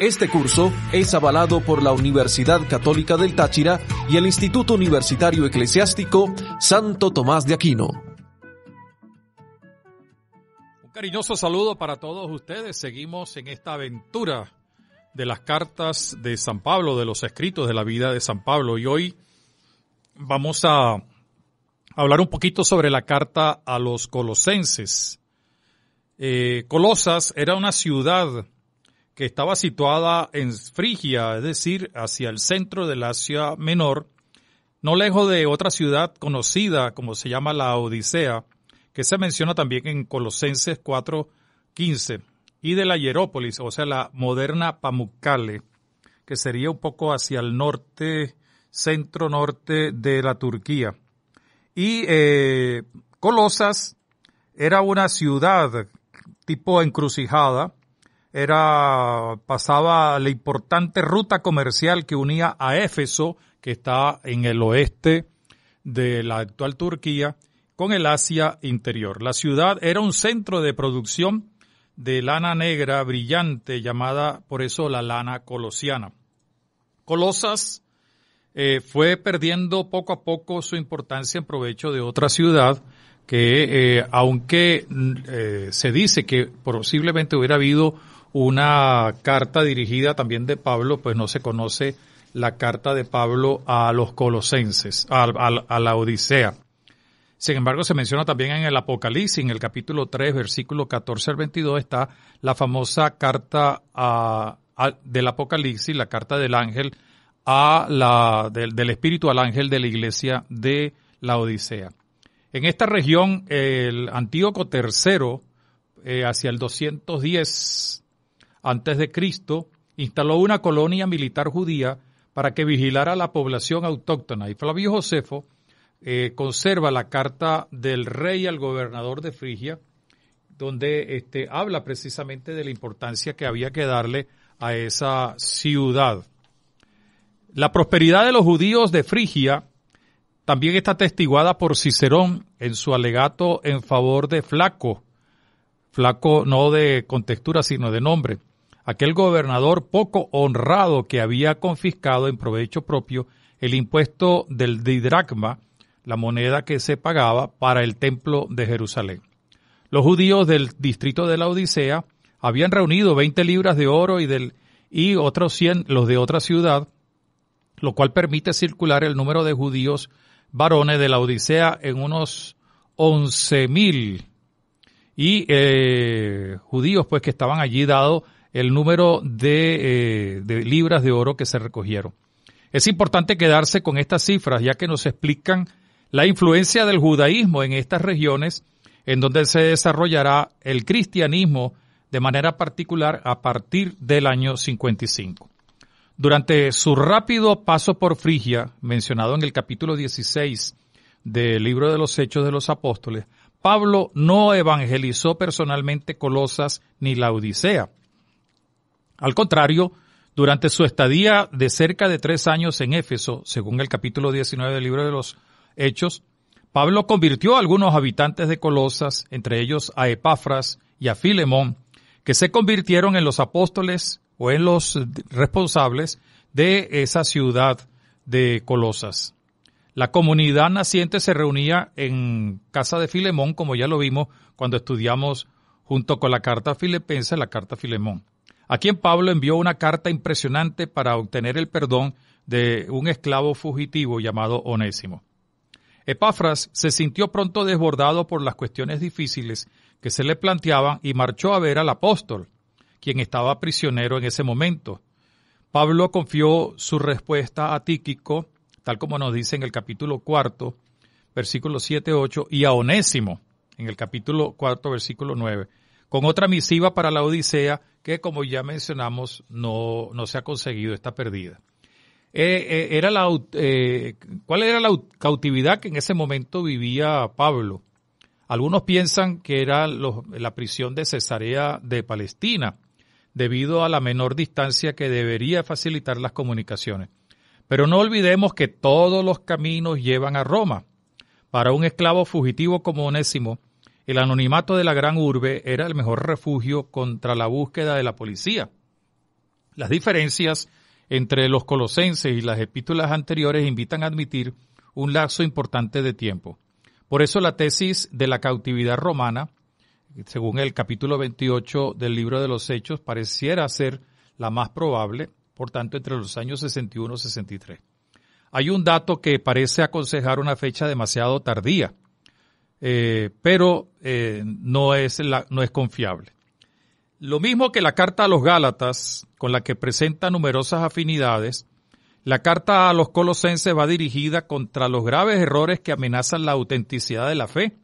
este curso es avalado por la Universidad Católica del Táchira y el Instituto Universitario Eclesiástico Santo Tomás de Aquino. Un cariñoso saludo para todos ustedes. Seguimos en esta aventura de las cartas de San Pablo, de los escritos de la vida de San Pablo. Y hoy vamos a hablar un poquito sobre la carta a los colosenses. Eh, Colosas era una ciudad que estaba situada en Frigia, es decir, hacia el centro la Asia Menor, no lejos de otra ciudad conocida como se llama la Odisea, que se menciona también en Colosenses 4:15, y de la Hierópolis, o sea, la moderna Pamukkale, que sería un poco hacia el norte, centro-norte de la Turquía. Y eh, Colosas era una ciudad tipo encrucijada, era pasaba la importante ruta comercial que unía a Éfeso, que está en el oeste de la actual Turquía, con el Asia interior. La ciudad era un centro de producción de lana negra brillante, llamada por eso la lana colosiana. Colosas eh, fue perdiendo poco a poco su importancia en provecho de otra ciudad que, eh, aunque mm, eh, se dice que posiblemente hubiera habido una carta dirigida también de Pablo, pues no se conoce la carta de Pablo a los colosenses, a, la Odisea. Sin embargo, se menciona también en el Apocalipsis, en el capítulo 3, versículo 14 al 22, está la famosa carta del Apocalipsis, la carta del ángel a la, del, espíritu al ángel de la iglesia de la Odisea. En esta región, el Antíoco III, eh, hacia el 210 antes de Cristo, instaló una colonia militar judía para que vigilara la población autóctona. Y Flavio Josefo eh, conserva la carta del rey al gobernador de Frigia, donde este, habla precisamente de la importancia que había que darle a esa ciudad. La prosperidad de los judíos de Frigia también está atestiguada por Cicerón en su alegato en favor de Flaco, Flaco no de contextura, sino de nombre, aquel gobernador poco honrado que había confiscado en provecho propio el impuesto del didracma, la moneda que se pagaba para el templo de Jerusalén. Los judíos del distrito de la Odisea habían reunido 20 libras de oro y, del, y otros 100 los de otra ciudad, lo cual permite circular el número de judíos varones de la Odisea en unos 11.000 y eh, judíos pues que estaban allí dados el número eh, de, libras de oro que se recogieron. Es importante quedarse con estas cifras ya que nos explican la influencia del judaísmo en estas regiones en donde se desarrollará el cristianismo de manera particular a partir del año 55. Durante su rápido paso por Frigia, mencionado en el capítulo 16 del libro de los Hechos de los Apóstoles, Pablo no evangelizó personalmente Colosas ni la Odisea, al contrario, durante su estadía de cerca de tres años en Éfeso, según el capítulo 19 del libro de los Hechos, Pablo convirtió a algunos habitantes de Colosas, entre ellos a Epafras y a Filemón, que se convirtieron en los apóstoles o en los responsables de esa ciudad de Colosas. La comunidad naciente se reunía en casa de Filemón, como ya lo vimos cuando estudiamos junto con la carta filipense la carta Filemón a quien Pablo envió una carta impresionante para obtener el perdón de un esclavo fugitivo llamado Onésimo. Epafras se sintió pronto desbordado por las cuestiones difíciles que se le planteaban y marchó a ver al apóstol, quien estaba prisionero en ese momento. Pablo confió su respuesta a Tíquico, tal como nos dice en el capítulo cuarto, versículo 7, 8, y a Onésimo, en el capítulo cuarto, versículo 9 con otra misiva para la Odisea que, como ya mencionamos, no, se ha conseguido, esta perdida. Eh, eh, eh, ¿Cuál era la cautividad que en ese momento vivía Pablo? Algunos piensan que era la prisión de Cesarea de Palestina, debido a la menor distancia que debería facilitar las comunicaciones. Pero no olvidemos que todos los caminos llevan a Roma. Para un esclavo fugitivo como Onésimo, el anonimato de la gran urbe era el mejor refugio contra la búsqueda de la policía. Las diferencias entre los colosenses y las epístolas anteriores invitan a admitir un lapso importante de tiempo. Por eso la tesis de la cautividad romana, según el capítulo 28 del libro de los Hechos, pareciera ser la más probable, por tanto, entre los años 61 y 63. Hay un dato que parece aconsejar una fecha demasiado tardía. Eh, pero eh, no, es no es confiable. Lo mismo que la carta a los Gálatas, con la que presenta numerosas afinidades, la carta a los colosenses va dirigida contra los graves errores que amenazan la autenticidad de la fe.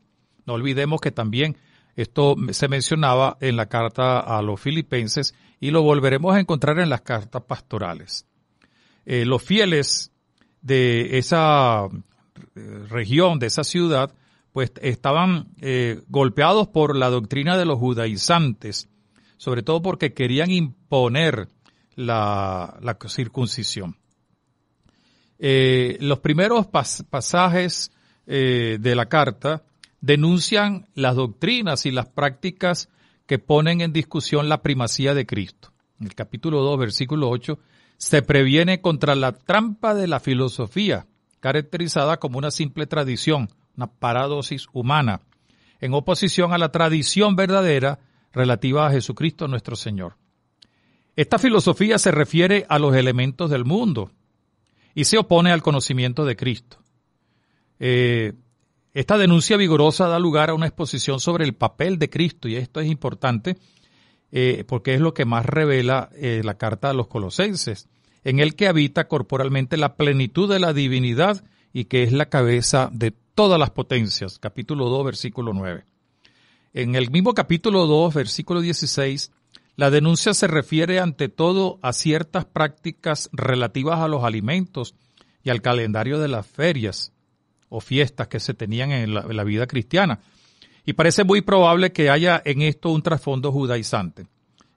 No olvidemos que también esto se mencionaba en la carta a los filipenses y lo volveremos a encontrar en las cartas pastorales. Eh, los fieles de esa región, de esa ciudad, pues estaban eh, golpeados por la doctrina de los judaizantes, sobre todo porque querían imponer la, circuncisión. Eh, los primeros pasajes eh, de la carta denuncian las doctrinas y las prácticas que ponen en discusión la primacía de Cristo. En el capítulo 2, versículo 8, se previene contra la trampa de la filosofía, caracterizada como una simple tradición una paradosis humana, en oposición a la tradición verdadera relativa a Jesucristo nuestro Señor. Esta filosofía se refiere a los elementos del mundo y se opone al conocimiento de Cristo. Eh, esta denuncia vigorosa da lugar a una exposición sobre el papel de Cristo, y esto es importante eh, porque es lo que más revela eh, la carta a los colosenses, en el que habita corporalmente la plenitud de la divinidad y que es la cabeza de todas las potencias, capítulo 2, versículo 9. En el mismo capítulo 2, versículo 16, la denuncia se refiere ante todo a ciertas prácticas relativas a los alimentos y al calendario de las ferias o fiestas que se tenían en la, vida cristiana. Y parece muy probable que haya en esto un trasfondo judaizante.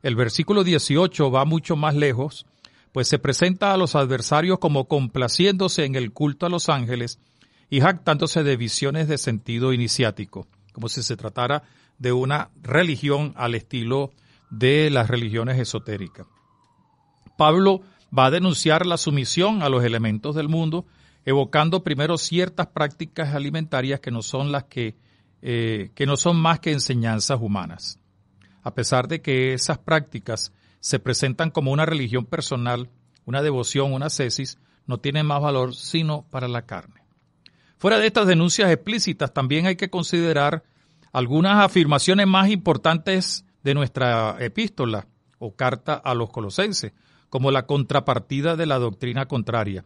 El versículo 18 va mucho más lejos, pues se presenta a los adversarios como complaciéndose en el culto a los ángeles y jactándose de visiones de sentido iniciático, como si se tratara de una religión al estilo de las religiones esotéricas. Pablo va a denunciar la sumisión a los elementos del mundo, evocando primero ciertas prácticas alimentarias que no son las que, eh, que no son más que enseñanzas humanas. A pesar de que esas prácticas se presentan como una religión personal, una devoción, una cesis, no tienen más valor sino para la carne. Fuera de estas denuncias explícitas, también hay que considerar algunas afirmaciones más importantes de nuestra epístola o carta a los colosenses, como la contrapartida de la doctrina contraria.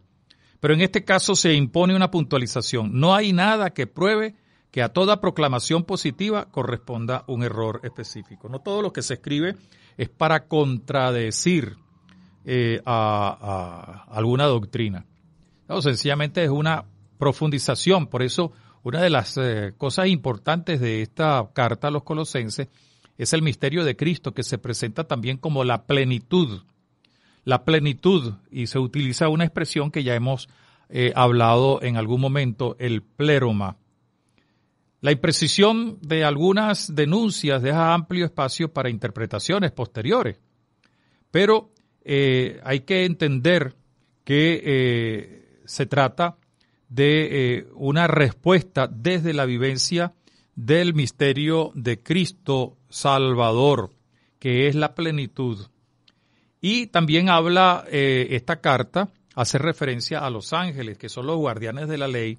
Pero en este caso se impone una puntualización. No hay nada que pruebe que a toda proclamación positiva corresponda un error específico. No todo lo que se escribe es para contradecir eh, a, alguna doctrina. sencillamente es una profundización. Por eso, una de las eh, cosas importantes de esta carta a los colosenses es el misterio de Cristo, que se presenta también como la plenitud. La plenitud, y se utiliza una expresión que ya hemos eh, hablado en algún momento, el pléroma. La imprecisión de algunas denuncias deja amplio espacio para interpretaciones posteriores, pero eh, hay que entender que se trata de eh, una respuesta desde la vivencia del misterio de Cristo Salvador, que es la plenitud. Y también habla eh, esta carta, hace referencia a los ángeles, que son los guardianes de la ley,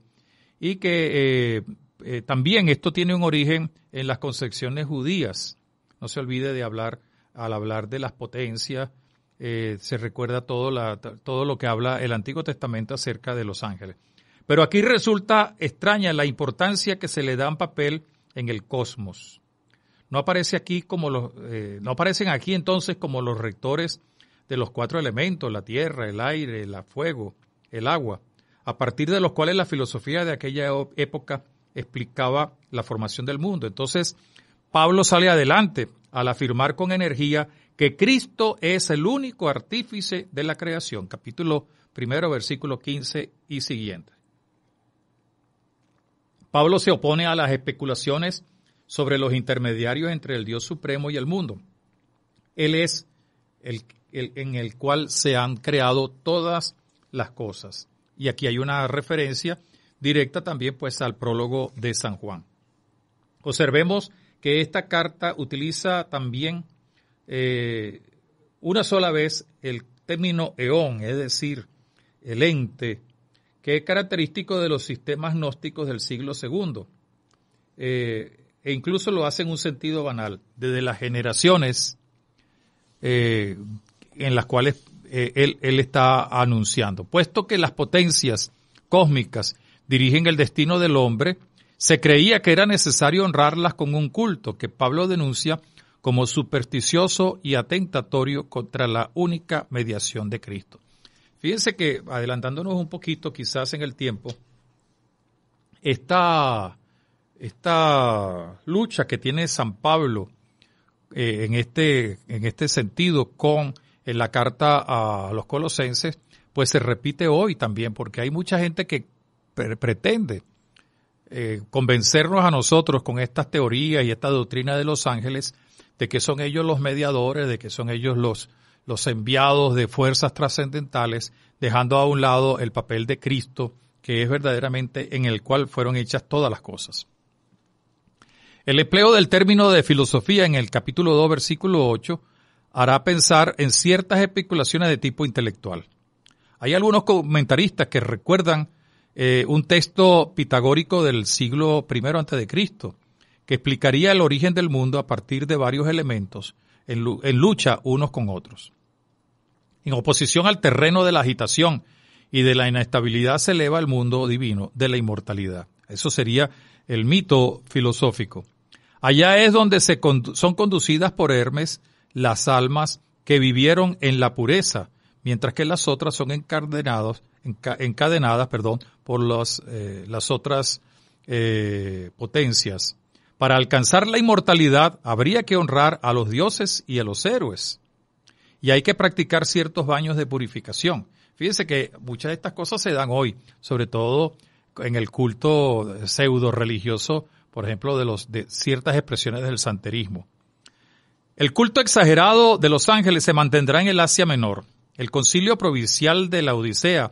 y que eh, también esto tiene un origen en las concepciones judías. No se olvide de hablar, al hablar de las potencias, se recuerda todo, todo lo que habla el Antiguo Testamento acerca de los ángeles. Pero aquí resulta extraña la importancia que se le da en papel en el cosmos. No, aparece aquí como los, eh, no aparecen aquí entonces como los rectores de los cuatro elementos, la tierra, el aire, el fuego, el agua, a partir de los cuales la filosofía de aquella época explicaba la formación del mundo. Entonces, Pablo sale adelante al afirmar con energía que Cristo es el único artífice de la creación. Capítulo primero, versículo 15 y siguiente. Pablo se opone a las especulaciones sobre los intermediarios entre el Dios Supremo y el mundo. Él es el, en el cual se han creado todas las cosas. Y aquí hay una referencia directa también pues al prólogo de San Juan. Observemos que esta carta utiliza también eh, una sola vez el término eón, es decir, el ente que es característico de los sistemas gnósticos del siglo II. Eh, e incluso lo hace en un sentido banal, desde las generaciones eh, en las cuales eh, él está anunciando. Puesto que las potencias cósmicas dirigen el destino del hombre, se creía que era necesario honrarlas con un culto que Pablo denuncia como supersticioso y atentatorio contra la única mediación de Cristo. Fíjense que, adelantándonos un poquito, quizás en el tiempo, esta, esta lucha que tiene San Pablo eh, en, este, en este sentido con en la carta a los colosenses, pues se repite hoy también, porque hay mucha gente que pretende eh, convencernos a nosotros con estas teorías y esta doctrina de los ángeles de que son ellos los mediadores, de que son ellos los, los enviados de fuerzas trascendentales, dejando a un lado el papel de Cristo, que es verdaderamente en el cual fueron hechas todas las cosas. El empleo del término de filosofía en el capítulo 2, versículo 8, hará pensar en ciertas especulaciones de tipo intelectual. Hay algunos comentaristas que recuerdan eh, un texto pitagórico del siglo I a.C., que explicaría el origen del mundo a partir de varios elementos en, lucha unos con otros. En oposición al terreno de la agitación y de la inestabilidad se eleva el mundo divino de la inmortalidad. Eso sería el mito filosófico. Allá es donde se son conducidas por Hermes las almas que vivieron en la pureza, mientras que las otras son encadenadas por eh, las otras eh, potencias. Para alcanzar la inmortalidad habría que honrar a los dioses y a los héroes y hay que practicar ciertos baños de purificación. Fíjense que muchas de estas cosas se dan hoy, sobre todo en el culto pseudo religioso, por ejemplo, de, los, de ciertas expresiones del santerismo. El culto exagerado de los ángeles se mantendrá en el Asia Menor. El concilio provincial de la Odisea,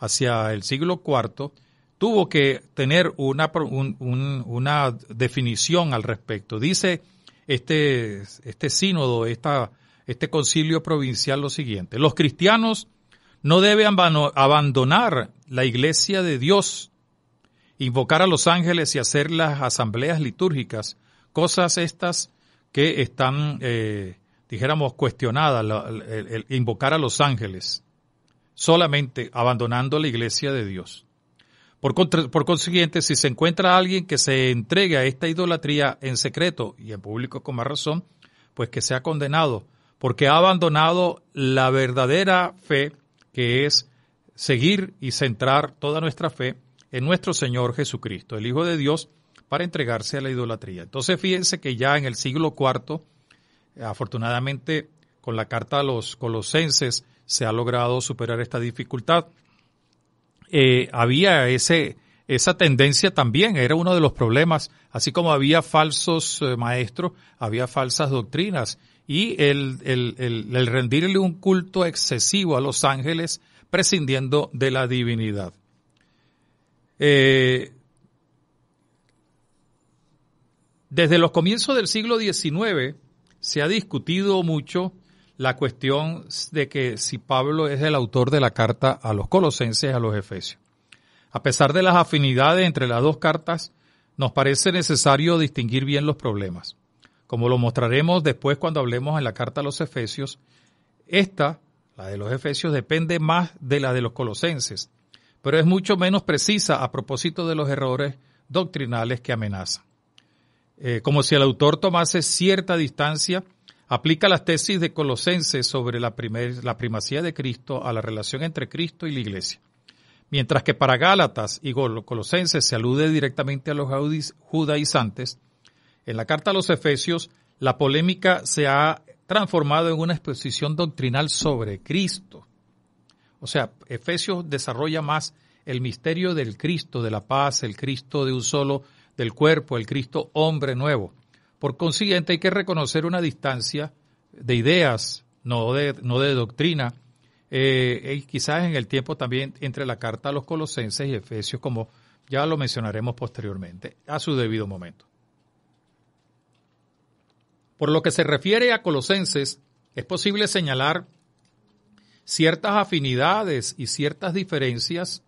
hacia el siglo IV, tuvo que tener una, una definición al respecto. Dice este, este sínodo, esta este concilio provincial lo siguiente. Los cristianos no deben abandonar la iglesia de Dios, invocar a los ángeles y hacer las asambleas litúrgicas, cosas estas que están, eh, dijéramos, cuestionadas, el, invocar a los ángeles, solamente abandonando la iglesia de Dios. Por, por, consiguiente, si se encuentra alguien que se entregue a esta idolatría en secreto y en público con más razón, pues que sea condenado, porque ha abandonado la verdadera fe, que es seguir y centrar toda nuestra fe en nuestro Señor Jesucristo, el Hijo de Dios, para entregarse a la idolatría. Entonces fíjense que ya en el siglo IV, afortunadamente con la carta a los colosenses, se ha logrado superar esta dificultad. Eh, había ese, esa tendencia también, era uno de los problemas, así como había falsos eh, maestros, había falsas doctrinas y el, el, el, rendirle un culto excesivo a los ángeles, prescindiendo de la divinidad. Eh, desde los comienzos del siglo XIX se ha discutido mucho la cuestión de que si Pablo es el autor de la carta a los colosenses, a los efesios. A pesar de las afinidades entre las dos cartas, nos parece necesario distinguir bien los problemas como lo mostraremos después cuando hablemos en la carta a los Efesios, esta, la de los Efesios, depende más de la de los Colosenses, pero es mucho menos precisa a propósito de los errores doctrinales que amenazan. Eh, como si el autor tomase cierta distancia, aplica las tesis de Colosenses sobre la, la primacía de Cristo a la relación entre Cristo y la Iglesia. Mientras que para Gálatas y Colosenses se alude directamente a los judaizantes, en la carta a los Efesios, la polémica se ha transformado en una exposición doctrinal sobre Cristo. O sea, Efesios desarrolla más el misterio del Cristo de la paz, el Cristo de un solo del cuerpo, el Cristo hombre nuevo. Por consiguiente, hay que reconocer una distancia de ideas, no de, no de doctrina, eh, y quizás en el tiempo también entre la carta a los colosenses y Efesios, como ya lo mencionaremos posteriormente, a su debido momento. Por lo que se refiere a Colosenses, es posible señalar ciertas afinidades y ciertas diferencias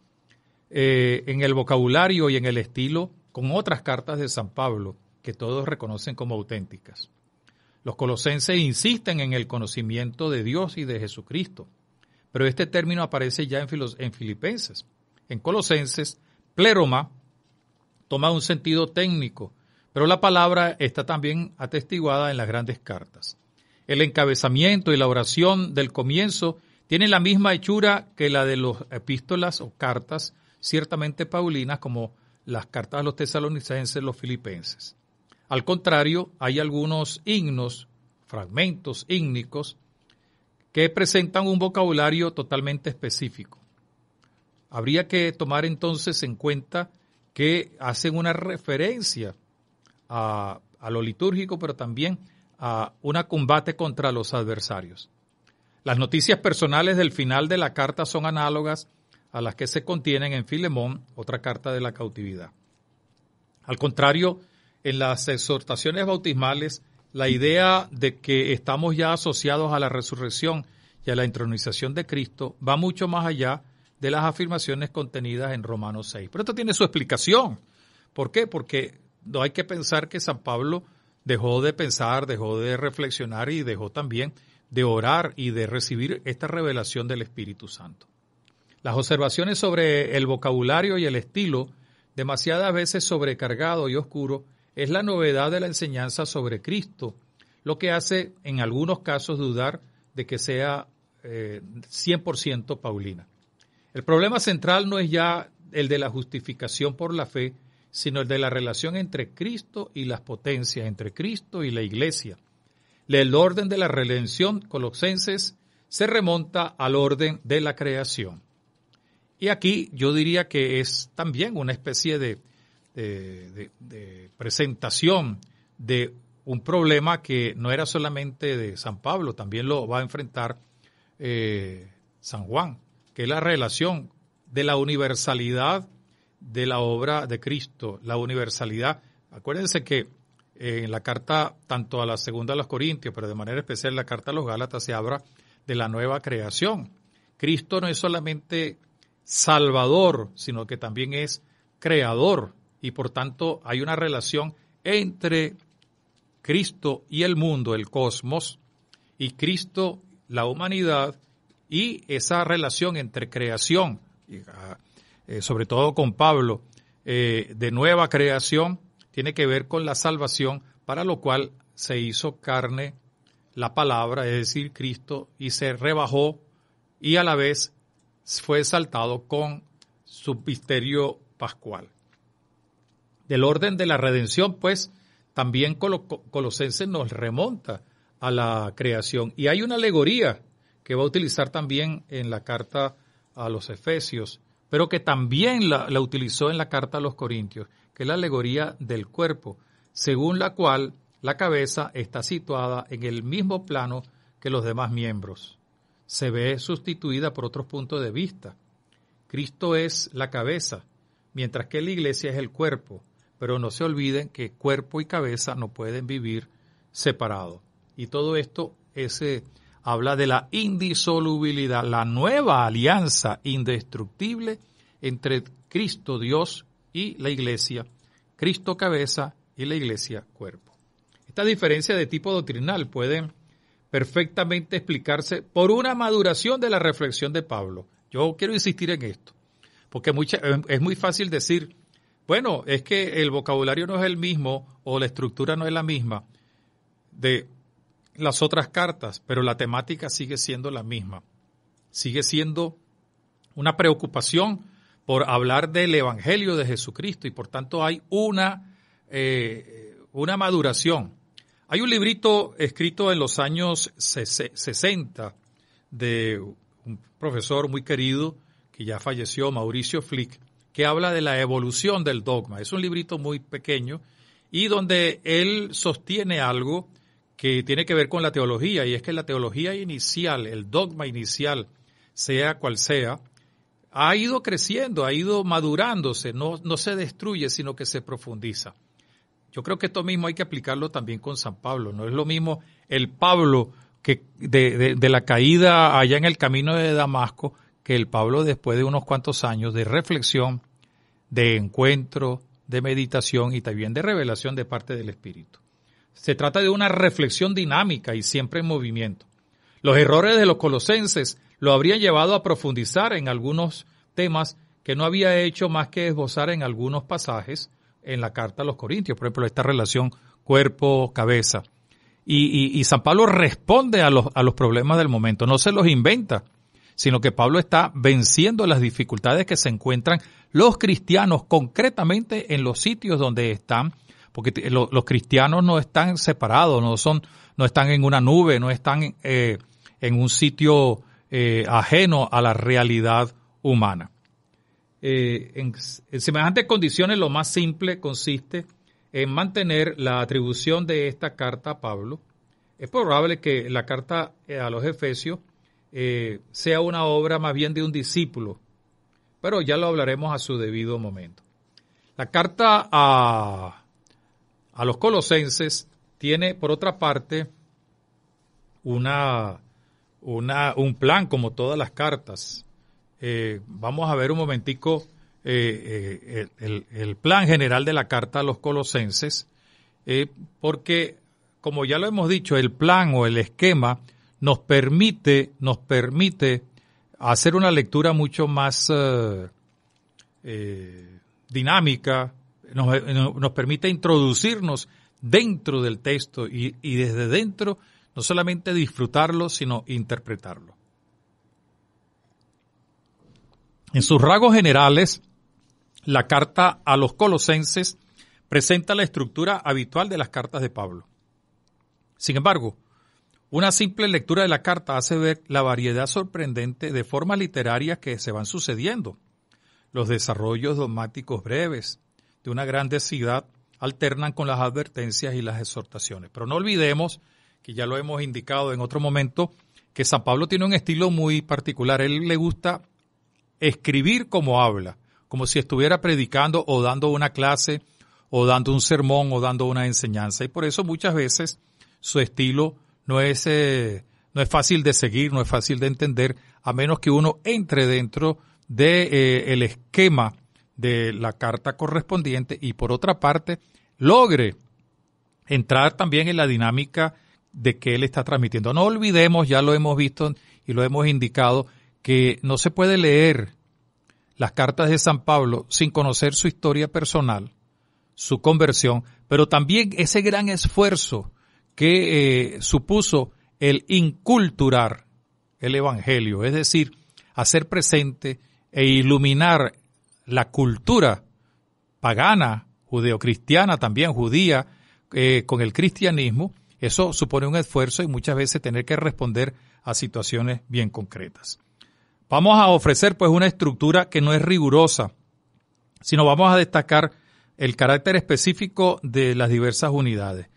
eh, en el vocabulario y en el estilo con otras cartas de San Pablo, que todos reconocen como auténticas. Los colosenses insisten en el conocimiento de Dios y de Jesucristo, pero este término aparece ya en, en Filipenses. En Colosenses, pleroma toma un sentido técnico pero la palabra está también atestiguada en las grandes cartas. El encabezamiento y la oración del comienzo tienen la misma hechura que la de las epístolas o cartas, ciertamente paulinas, como las cartas de los tesalonicenses, los filipenses. Al contrario, hay algunos himnos, fragmentos ígnicos, que presentan un vocabulario totalmente específico. Habría que tomar entonces en cuenta que hacen una referencia a, lo litúrgico, pero también a un combate contra los adversarios. Las noticias personales del final de la carta son análogas a las que se contienen en Filemón, otra carta de la cautividad. Al contrario, en las exhortaciones bautismales, la idea de que estamos ya asociados a la resurrección y a la entronización de Cristo va mucho más allá de las afirmaciones contenidas en Romanos 6. Pero esto tiene su explicación. ¿Por qué? Porque no hay que pensar que San Pablo dejó de pensar, dejó de reflexionar y dejó también de orar y de recibir esta revelación del Espíritu Santo. Las observaciones sobre el vocabulario y el estilo, demasiadas veces sobrecargado y oscuro, es la novedad de la enseñanza sobre Cristo, lo que hace en algunos casos dudar de que sea 100% eh, Paulina. El problema central no es ya el de la justificación por la fe, sino el de la relación entre Cristo y las potencias, entre Cristo y la Iglesia. El orden de la redención colosenses se remonta al orden de la creación. Y aquí yo diría que es también una especie de, presentación de un problema que no era solamente de San Pablo, también lo va a enfrentar eh, San Juan, que es la relación de la universalidad de la obra de Cristo, la universalidad. Acuérdense que eh, en la carta, tanto a la segunda a los Corintios, pero de manera especial en la carta a los Gálatas, se habla de la nueva creación. Cristo no es solamente salvador, sino que también es creador y por tanto hay una relación entre Cristo y el mundo, el cosmos, y Cristo, la humanidad, y esa relación entre creación, ah, eh, sobre todo con Pablo, eh, de nueva creación, tiene que ver con la salvación, para lo cual se hizo carne la palabra, es decir, Cristo, y se rebajó y a la vez fue exaltado con su misterio pascual. Del orden de la redención, pues, también Colosenses nos remonta a la creación. Y hay una alegoría que va a utilizar también en la carta a los Efesios, pero que también la, utilizó en la carta a los Corintios, que es la alegoría del cuerpo, según la cual la cabeza está situada en el mismo plano que los demás miembros. Se ve sustituida por otros puntos de vista. Cristo es la cabeza, mientras que la iglesia es el cuerpo, pero no se olviden que cuerpo y cabeza no pueden vivir separados. Y todo esto es habla de la indisolubilidad, la nueva alianza indestructible entre Cristo Dios y la iglesia, Cristo cabeza y la iglesia cuerpo. Esta diferencia de tipo doctrinal puede perfectamente explicarse por una maduración de la reflexión de Pablo. Yo quiero insistir en esto, porque eh, es muy fácil decir, bueno, es que el vocabulario no es el mismo o la estructura no es la misma de las otras cartas, pero la temática sigue siendo la misma. Sigue siendo una preocupación por hablar del Evangelio de Jesucristo y por tanto hay una, eh, una maduración. Hay un librito escrito en los años 60 de un profesor muy querido que ya falleció, Mauricio Flick, que habla de la evolución del dogma. Es un librito muy pequeño y donde él sostiene algo que tiene que ver con la teología, y es que la teología inicial, el dogma inicial, sea cual sea, ha ido creciendo, ha ido madurándose, no, se destruye, sino que se profundiza. Yo creo que esto mismo hay que aplicarlo también con San Pablo. No es lo mismo el Pablo que de, de, la caída allá en el camino de Damasco que el Pablo después de unos cuantos años de reflexión, de encuentro, de meditación y también de revelación de parte del Espíritu. Se trata de una reflexión dinámica y siempre en movimiento. Los errores de los colosenses lo habrían llevado a profundizar en algunos temas que no había hecho más que esbozar en algunos pasajes en la carta a los Corintios, por ejemplo, esta relación cuerpo-cabeza. Y, San Pablo responde a los, a los problemas del momento, no se los inventa, sino que Pablo está venciendo las dificultades que se encuentran los cristianos concretamente en los sitios donde están porque los cristianos no están separados, no son, no están en una nube, no están eh, en un sitio eh, ajeno a la realidad humana. Eh, en, semejantes condiciones, lo más simple consiste en mantener la atribución de esta carta a Pablo. Es probable que la carta a los Efesios sea una obra más bien de un discípulo, pero ya lo hablaremos a su debido momento. La carta a a los colosenses, tiene por otra parte una, una, un plan como todas las cartas. Eh, vamos a ver un momentico eh, eh, el, el, plan general de la carta a los colosenses, porque como ya lo hemos dicho, el plan o el esquema nos permite, nos permite hacer una lectura mucho más dinámica, eh, nos, permite introducirnos dentro del texto y, y desde dentro no solamente disfrutarlo, sino interpretarlo. En sus rasgos generales, la carta a los colosenses presenta la estructura habitual de las cartas de Pablo. Sin embargo, una simple lectura de la carta hace ver la variedad sorprendente de formas literarias que se van sucediendo, los desarrollos dogmáticos breves, de una ciudad, alternan con las advertencias y las exhortaciones. Pero no olvidemos, que ya lo hemos indicado en otro momento, que San Pablo tiene un estilo muy particular. él le gusta escribir como habla, como si estuviera predicando o dando una clase o dando un sermón o dando una enseñanza. Y por eso muchas veces su estilo no es, eh, no es fácil de seguir, no es fácil de entender, a menos que uno entre dentro del de, eh, esquema de la carta correspondiente y por otra parte logre entrar también en la dinámica de que él está transmitiendo. No olvidemos, ya lo hemos visto y lo hemos indicado, que no se puede leer las cartas de San Pablo sin conocer su historia personal, su conversión, pero también ese gran esfuerzo que eh, supuso el inculturar el Evangelio, es decir, hacer presente e iluminar la cultura pagana, judeocristiana, también judía, eh, con el cristianismo, eso supone un esfuerzo y muchas veces tener que responder a situaciones bien concretas. Vamos a ofrecer pues una estructura que no es rigurosa, sino vamos a destacar el carácter específico de las diversas unidades.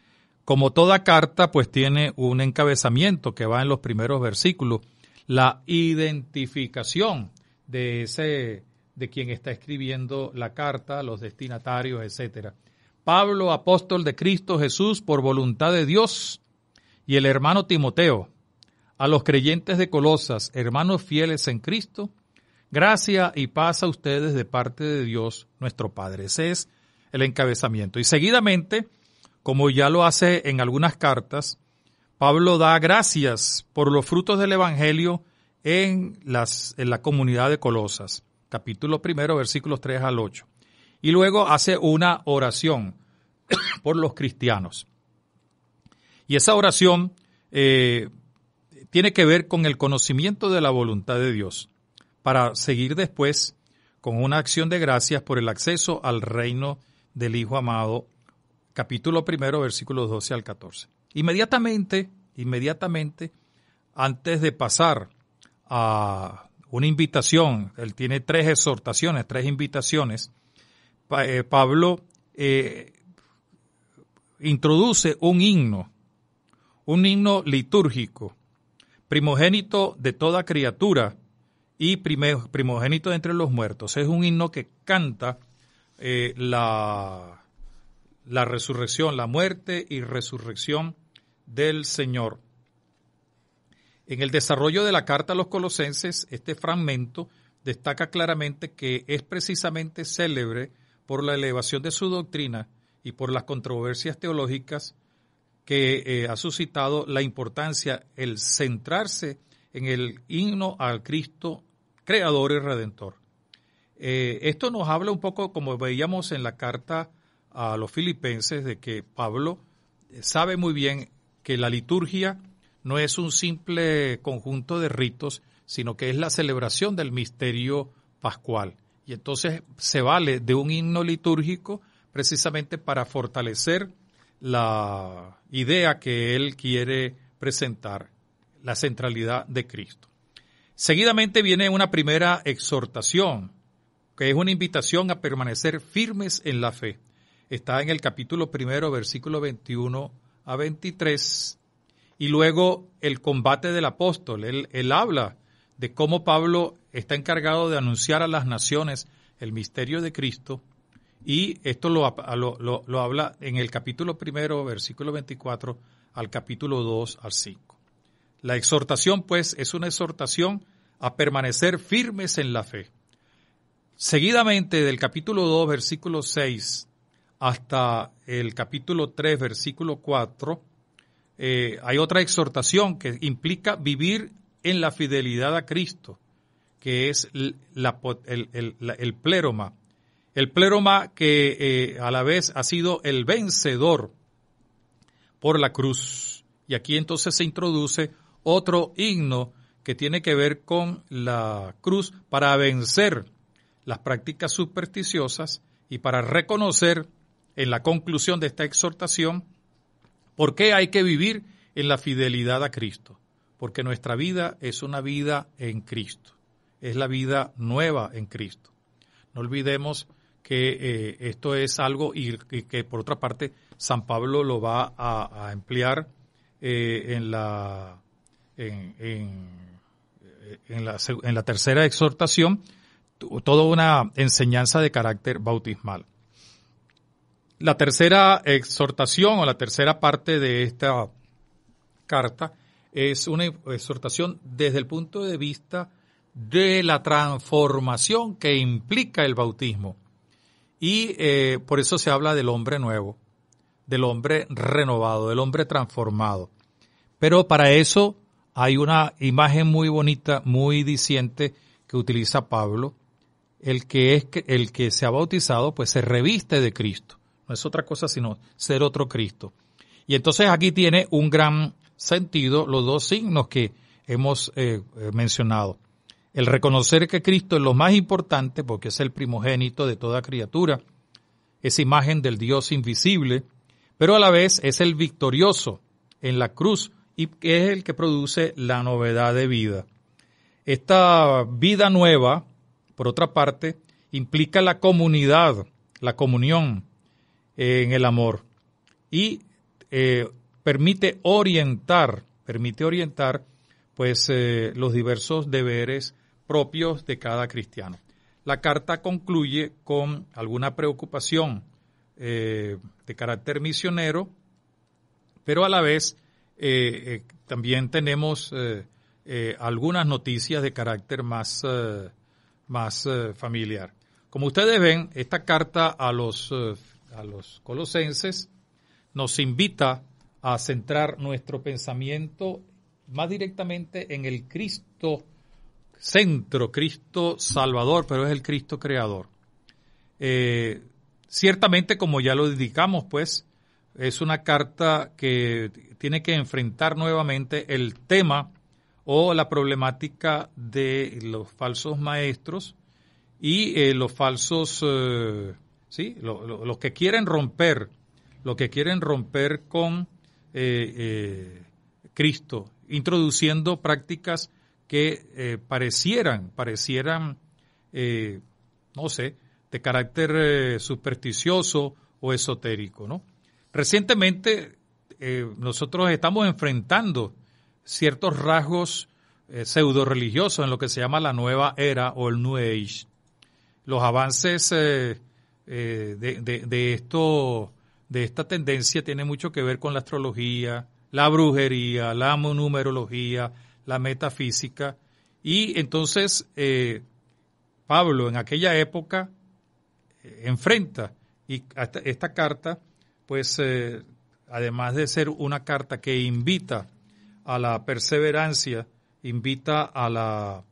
Como toda carta, pues tiene un encabezamiento que va en los primeros versículos, la identificación de ese de quien está escribiendo la carta, los destinatarios, etc. Pablo, apóstol de Cristo Jesús, por voluntad de Dios, y el hermano Timoteo, a los creyentes de Colosas, hermanos fieles en Cristo, gracia y paz a ustedes de parte de Dios nuestro Padre. Ese es el encabezamiento. Y seguidamente, como ya lo hace en algunas cartas, Pablo da gracias por los frutos del Evangelio en, las, en la comunidad de Colosas capítulo primero, versículos 3 al 8. Y luego hace una oración por los cristianos. Y esa oración eh, tiene que ver con el conocimiento de la voluntad de Dios, para seguir después con una acción de gracias por el acceso al reino del Hijo amado, capítulo primero, versículos 12 al 14. Inmediatamente, inmediatamente, antes de pasar a una invitación, él tiene tres exhortaciones, tres invitaciones. Eh, Pablo eh, introduce un himno, un himno litúrgico, primogénito de toda criatura y primogénito entre los muertos. Es un himno que canta eh, la, la resurrección, la muerte y resurrección del Señor. En el desarrollo de la carta a los colosenses, este fragmento destaca claramente que es precisamente célebre por la elevación de su doctrina y por las controversias teológicas que eh, ha suscitado la importancia el centrarse en el himno al Cristo creador y redentor. Eh, esto nos habla un poco, como veíamos en la carta a los filipenses, de que Pablo eh, sabe muy bien que la liturgia no es un simple conjunto de ritos, sino que es la celebración del misterio pascual. Y entonces se vale de un himno litúrgico precisamente para fortalecer la idea que él quiere presentar, la centralidad de Cristo. Seguidamente viene una primera exhortación, que es una invitación a permanecer firmes en la fe. Está en el capítulo primero, versículo 21 a 23 y luego el combate del apóstol. Él, habla de cómo Pablo está encargado de anunciar a las naciones el misterio de Cristo. Y esto lo, lo habla en el capítulo primero, versículo 24, al capítulo 2, al 5. La exhortación, pues, es una exhortación a permanecer firmes en la fe. Seguidamente del capítulo 2, versículo 6, hasta el capítulo 3, versículo 4, eh, hay otra exhortación que implica vivir en la fidelidad a Cristo, que es el, pleroma, el, pléroma. El pléroma que eh, a la vez ha sido el vencedor por la cruz. Y aquí entonces se introduce otro himno que tiene que ver con la cruz para vencer las prácticas supersticiosas y para reconocer en la conclusión de esta exhortación ¿Por qué hay que vivir en la fidelidad a Cristo? Porque nuestra vida es una vida en Cristo, es la vida nueva en Cristo. No olvidemos que eh, esto es algo y, que por otra parte San Pablo lo va a, emplear eh, en, la, en la tercera exhortación, toda una enseñanza de carácter bautismal. La tercera exhortación o la tercera parte de esta carta es una exhortación desde el punto de vista de la transformación que implica el bautismo. Y eh, por eso se habla del hombre nuevo, del hombre renovado, del hombre transformado. Pero para eso hay una imagen muy bonita, muy diciente que utiliza Pablo. El que, es, el que se ha bautizado, pues se reviste de Cristo no es otra cosa sino ser otro Cristo. Y entonces aquí tiene un gran sentido los dos signos que hemos eh, mencionado. El reconocer que Cristo es lo más importante porque es el primogénito de toda criatura, es imagen del Dios invisible, pero a la vez es el victorioso en la cruz y es el que produce la novedad de vida. Esta vida nueva, por otra parte, implica la comunidad, la comunión, en el amor y eh, permite orientar, permite orientar pues eh, los diversos deberes propios de cada cristiano. La carta concluye con alguna preocupación eh, de carácter misionero, pero a la vez también tenemos algunas noticias de carácter más, más familiar. Como ustedes ven, esta carta a los a los colosenses, nos invita a centrar nuestro pensamiento más directamente en el Cristo centro, Cristo salvador, pero es el Cristo creador. Eh, ciertamente, como ya lo indicamos, pues, es una carta que tiene que enfrentar nuevamente el tema o la problemática de los falsos maestros y eh, los falsos eh, ¿sí? los que quieren romper, los que quieren romper con eh, eh, Cristo, introduciendo prácticas que eh, parecieran, parecieran, no sé, de carácter supersticioso o esotérico, ¿no? Recientemente nosotros estamos enfrentando ciertos rasgos pseudo religiosos en lo que se llama la nueva era o el New Age. Los avances eh, de, esto, de esta tendencia tiene mucho que ver con la astrología, la brujería, la numerología, la metafísica. Y entonces eh, Pablo en aquella época eh, enfrenta y esta carta, pues además de ser una carta que invita a la perseverancia, invita a la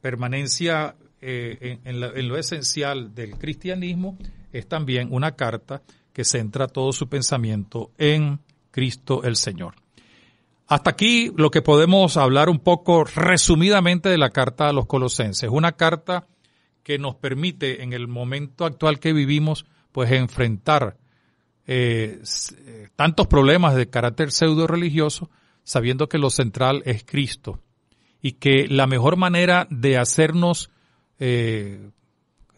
permanencia en, lo esencial del cristianismo, es también una carta que centra todo su pensamiento en Cristo el Señor. Hasta aquí lo que podemos hablar un poco resumidamente de la carta a los colosenses. Una carta que nos permite en el momento actual que vivimos, pues enfrentar eh, eh, tantos problemas de carácter pseudo religioso, sabiendo que lo central es Cristo y que la mejor manera de hacernos eh,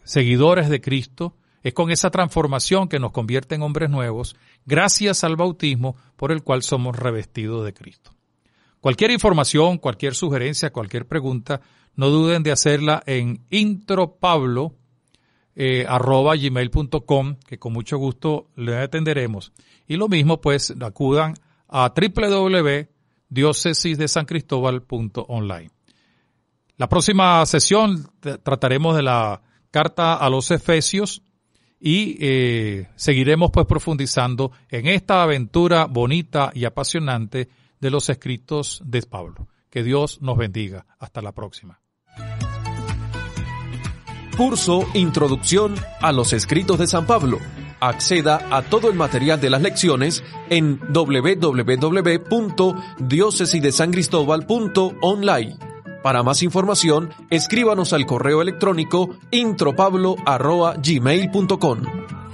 seguidores de Cristo es con esa transformación que nos convierte en hombres nuevos, gracias al bautismo por el cual somos revestidos de Cristo. Cualquier información, cualquier sugerencia, cualquier pregunta, no duden de hacerla en intropablo.com eh, que con mucho gusto le atenderemos. Y lo mismo, pues, acudan a www.diócesisdesancristóbal.online. La próxima sesión trataremos de la carta a los Efesios y eh, seguiremos pues profundizando en esta aventura bonita y apasionante de los escritos de Pablo. Que Dios nos bendiga. Hasta la próxima. Curso Introducción a los Escritos de San Pablo. Acceda a todo el material de las lecciones en www.diocesidesangristobal.online. Para más información, escríbanos al correo electrónico intropablo.gmail.com.